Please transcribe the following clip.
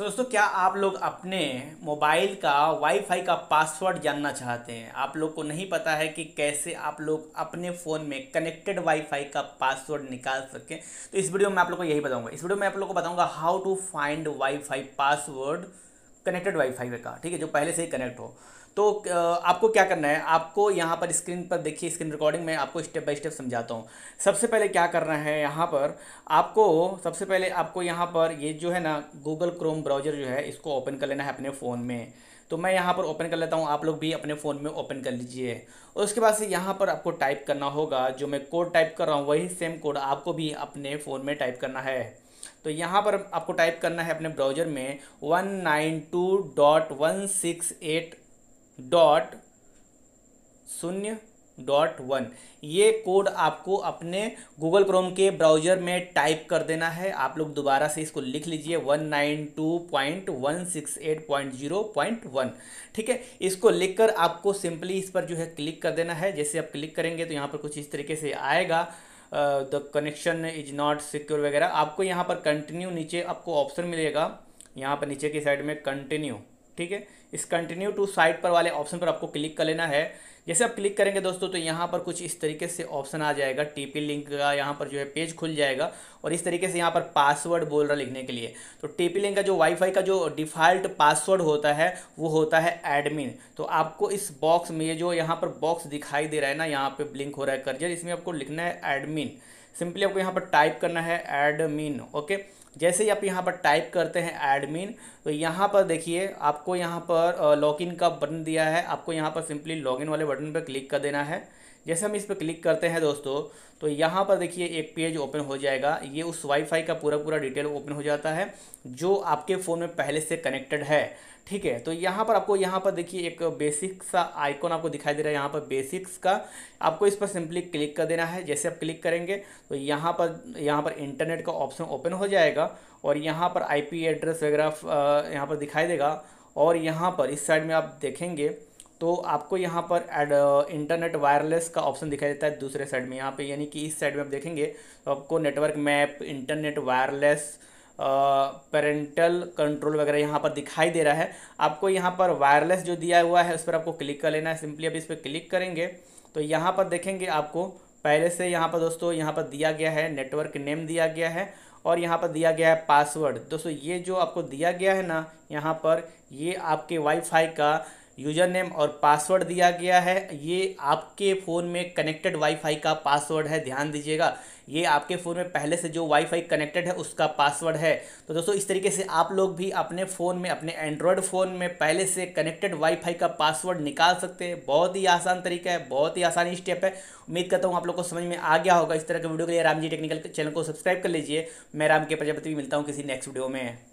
तो दोस्तों क्या आप लोग अपने मोबाइल का वाईफाई का पासवर्ड जानना चाहते हैं आप लोग को नहीं पता है कि कैसे आप लोग अपने फ़ोन में कनेक्टेड वाईफाई का पासवर्ड निकाल सकें तो इस वीडियो में आप लोग को यही बताऊंगा इस वीडियो में आप लोग को बताऊंगा how to find WiFi password connected WiFi का ठीक है जो पहले से ही कनेक्ट हो तो आपको क्या करना है आपको यहाँ पर स्क्रीन पर देखिए स्क्रीन रिकॉर्डिंग में आपको स्टेप बाय स्टेप समझाता हूँ सबसे पहले क्या करना है यहाँ पर आपको सबसे पहले आपको यहाँ पर ये जो है ना गूगल क्रोम ब्राउजर जो है इसको ओपन कर लेना है अपने फ़ोन में तो मैं यहाँ पर ओपन कर लेता हूँ आप लोग भी अपने फ़ोन में ओपन कर लीजिए और उसके बाद से यहाँ पर आपको टाइप करना होगा जो मैं कोड टाइप कर रहा हूँ वही सेम कोड आपको भी अपने फ़ोन में टाइप करना है तो यहाँ पर आपको टाइप करना है अपने ब्राउजर में one nine two dot one six eight dot शून्य डॉट वन ये कोड आपको अपने गूगल क्रोम के ब्राउजर में टाइप कर देना है आप लोग दोबारा से इसको लिख लीजिए one nine two point one six eight point zero point one ठीक है इसको लिखकर आपको सिंपली इस पर जो है क्लिक कर देना है जैसे आप क्लिक करेंगे तो यहाँ पर कुछ इस तरीके से आएगा the connection is not secure वगैरह आपको यहाँ पर कंटिन्यू नीचे आपको ऑप्शन मिलेगा यहाँ पर नीचे की साइड में कंटिन्यू ठीक है इस कंटिन्यू टू साइट पर वाले ऑप्शन पर आपको क्लिक कर लेना है जैसे आप क्लिक करेंगे दोस्तों तो यहाँ पर कुछ इस तरीके से ऑप्शन आ जाएगा टीपी लिंक का यहाँ पर जो है पेज खुल जाएगा और इस तरीके से यहाँ पर पासवर्ड बोल रहा लिखने के लिए तो टीपी लिंक का जो वाईफाई का जो डिफ़ॉल्ट पासवर्ड होता है वो होता है एडमिन तो आपको इस बॉक्स में ये जो यहाँ पर बॉक्स दिखाई दे रहा है ना यहाँ पर लिंक हो रहा है कर्जर इसमें आपको लिखना है एडमिन सिंपली आपको यहाँ पर टाइप करना है एडमिन ओके जैसे ही आप यहाँ पर टाइप करते हैं एडमिन तो यहाँ पर देखिए आपको यहाँ पर लॉगिन का बटन दिया है आपको यहाँ पर सिंपली लॉगिन वाले बटन पर क्लिक कर देना है जैसे हम इस पर क्लिक करते हैं दोस्तों तो यहाँ पर देखिए एक पेज ओपन हो जाएगा ये उस वाईफाई का पूरा पूरा डिटेल ओपन हो जाता है जो आपके फ़ोन में पहले से कनेक्टेड है ठीक है तो यहाँ पर आपको यहाँ पर देखिए एक बेसिक सा आइकॉन आपको दिखाई दे रहा है यहाँ पर बेसिक्स का आपको इस पर सिंपली क्लिक कर देना है जैसे आप क्लिक करेंगे तो यहाँ पर यहाँ पर इंटरनेट का ऑप्शन ओपन हो जाएगा और यहाँ पर आई एड्रेस वगैरह यहाँ पर दिखाई देगा और यहाँ पर इस साइड में आप देखेंगे तो आपको यहाँ पर एड इंटरनेट वायरलेस का ऑप्शन दिखाई देता है दूसरे साइड में यहाँ पे यानी कि इस साइड में आप देखेंगे तो आपको network map internet wireless parental control वगैरह यहाँ पर दिखाई दे रहा है आपको यहाँ पर वायरलेस जो दिया हुआ है उस पर आपको क्लिक कर लेना है सिंपली आप इस पर क्लिक करेंगे तो यहाँ पर देखेंगे आपको पहले से यहाँ पर दोस्तों यहाँ पर दिया गया है नेटवर्क नेम दिया गया है और यहाँ पर दिया गया है पासवर्ड दोस्तों ये जो आपको दिया गया है ना यहाँ पर ये आपके वाईफाई का यूजर नेम और पासवर्ड दिया गया है ये आपके फ़ोन में कनेक्टेड वाईफाई का पासवर्ड है ध्यान दीजिएगा ये आपके फ़ोन में पहले से जो वाईफाई कनेक्टेड है उसका पासवर्ड है तो दोस्तों इस तरीके से आप लोग भी अपने फ़ोन में अपने एंड्रॉयड फ़ोन में पहले से कनेक्टेड वाईफाई का पासवर्ड निकाल सकते हैं बहुत ही आसान तरीका है बहुत ही आसान स्टेप है उम्मीद करता हूँ आप लोग को समझ में आ गया होगा इस तरह के वीडियो के लिए राम जी टेक्निकल चैनल को सब्सक्राइब कर लीजिए मैं राम के प्रजापति भी मिलता हूँ किसी नेक्स्ट वीडियो में